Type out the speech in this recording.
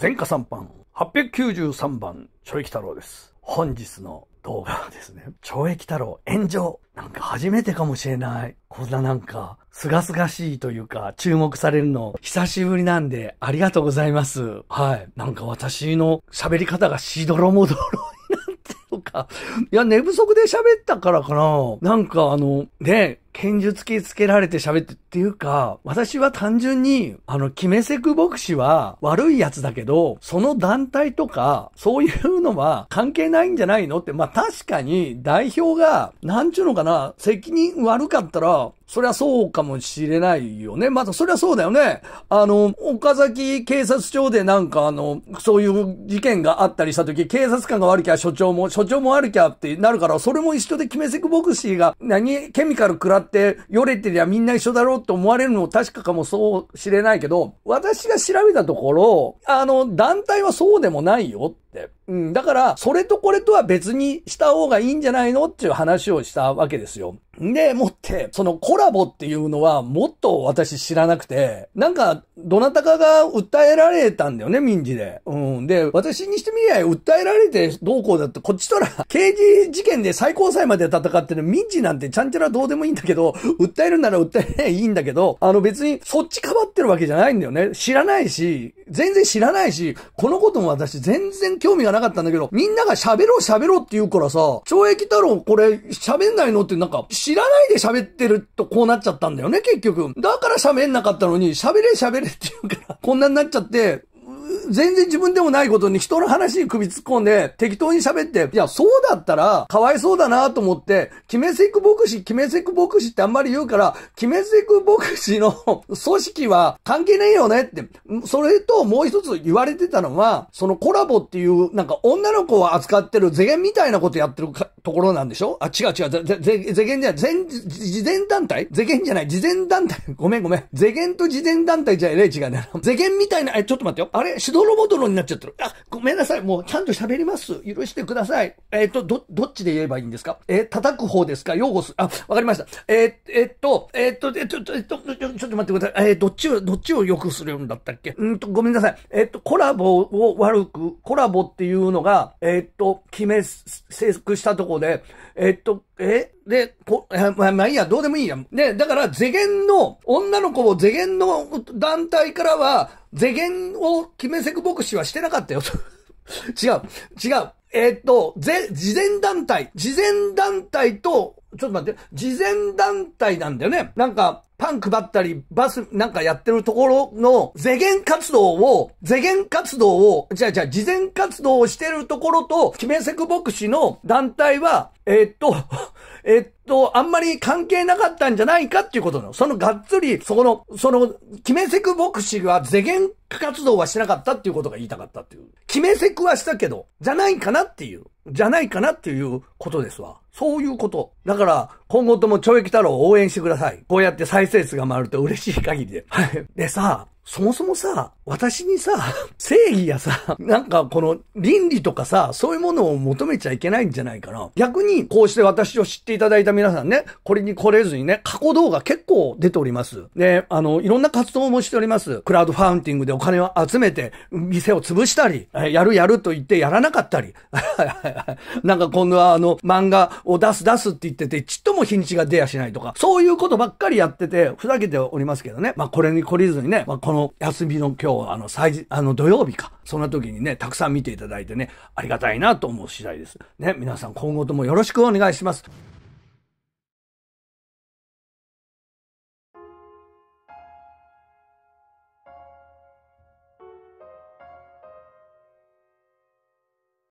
前科3番、893番、ちょいき太郎です。本日の動画はですね。懲役太郎炎上。なんか初めてかもしれない。こんななんか、すがすがしいというか、注目されるの、久しぶりなんで、ありがとうございます。はい。なんか私の喋り方がしどろもどろになってるのか。いや、寝不足で喋ったからかな。なんかあの、ね、剣術系つけられて喋ってっていうか、私は単純に、あの、キメセク牧師は悪いやつだけど、その団体とか、そういうのは関係ないんじゃないのって、まあ、確かに代表が、なんちゅうのかな、責任悪かったら、そりゃそうかもしれないよね。また、そりゃそうだよね。あの、岡崎警察庁でなんかあの、そういう事件があったりした時、警察官が悪きゃ所長も、所長も悪きゃってなるから、それも一緒で決めボク牧師が何、ケミカル食らっってよれてりゃみんな一緒だろうって思われるのも確かかもそう知れないけど、私が調べたところ、あの、団体はそうでもないよ。うん。だから、それとこれとは別にした方がいいんじゃないのっていう話をしたわけですよ。で、もって、そのコラボっていうのはもっと私知らなくて、なんか、どなたかが訴えられたんだよね、民事で。うん。で、私にしてみりゃ、訴えられてどうこうだって、こっちとら、刑事事件で最高裁まで戦ってる民事なんてちゃんちゃらどうでもいいんだけど、訴えるなら訴えりゃいいんだけど、あの別にそっちかばってるわけじゃないんだよね。知らないし、全然知らないし、このことも私全然興味がなかったんだけど、みんなが喋ろう喋ろうって言うからさ、懲役太郎これ喋んないのってなんか、知らないで喋ってるとこうなっちゃったんだよね、結局。だから喋んなかったのに、喋れ喋れって言うから、こんなになっちゃって、全然自分でもないことに人の話に首突っ込んで、適当に喋って、いや、そうだったら、かわいそうだなと思って、キメセク牧師、キメセク牧師ってあんまり言うから、キメセク牧師の 組織は関係ねえよねって、それともう一つ言われてたのは、そのコラボっていう、なんか女の子を扱ってるゼゲンみたいなことやってるところなんでしょあ、違う違う、ゼ、ゼ、ゲンじゃない、全、事前団体ゼゲンじゃない、事前団体。ごめんごめん。ゼゲンと事前団体じゃえれ違うね。ゼゲンみたいな、え、ちょっと待ってよ。あれ泥ぼドロになっちゃったる。あ、ごめんなさい、もうちゃんと喋ります。許してください。えっ、ー、と、ど、どっちで言えばいいんですかえー、叩く方ですか擁護する。あ、わかりました。えー、えっと、えっと、えっと、えっと、ちょっと待ってください。えー、どっちを、どっちを良くするんだったっけうんと、ごめんなさい。えっと、コラボを悪く、コラボっていうのが、えっと、決め、制服したとこで、えっと、えで、こ、まあ、まあいいや、どうでもいいや。で、だから、世言の、女の子を世言の団体からは、世言を決めせく牧師はしてなかったよ。違う、違う。えー、っと、ぜ、事前団体、事前団体と、ちょっと待って、事前団体なんだよね。なんか、パン配ったり、バスなんかやってるところの、世間活動を、世間活動を、じゃあじゃあ、事前活動をしてるところと、キメセク牧師の団体は、えー、っと、えっと、あんまり関係なかったんじゃないかっていうことの。そのがっつり、そこの、その、決めセク牧師は世間活動はしなかったっていうことが言いたかったっていう。決めセクはしたけど、じゃないかなっていう。じゃないかなっていうことですわ。そういうこと。だから、今後とも懲役太郎を応援してください。こうやって再生数が回ると嬉しい限りで。はい。でさ、そもそもさ、私にさ、正義やさ、なんかこの倫理とかさ、そういうものを求めちゃいけないんじゃないかな。逆に、こうして私を知っていただいた皆さんね、これに来れずにね、過去動画結構出ております。で、あの、いろんな活動もしております。クラウドファウンティングでお金を集めて、店を潰したり、やるやると言ってやらなかったり。なんか今度はあの、漫画を出す出すって言ってて、ちっとも日にちが出やしないとか、そういうことばっかりやってて、ふざけておりますけどね。まあ、これに来れずにね、まあの休みの今日、あの、最、あの、土曜日か。そんな時にね、たくさん見ていただいてね、ありがたいなと思う次第です。ね、皆さん今後ともよろしくお願いします。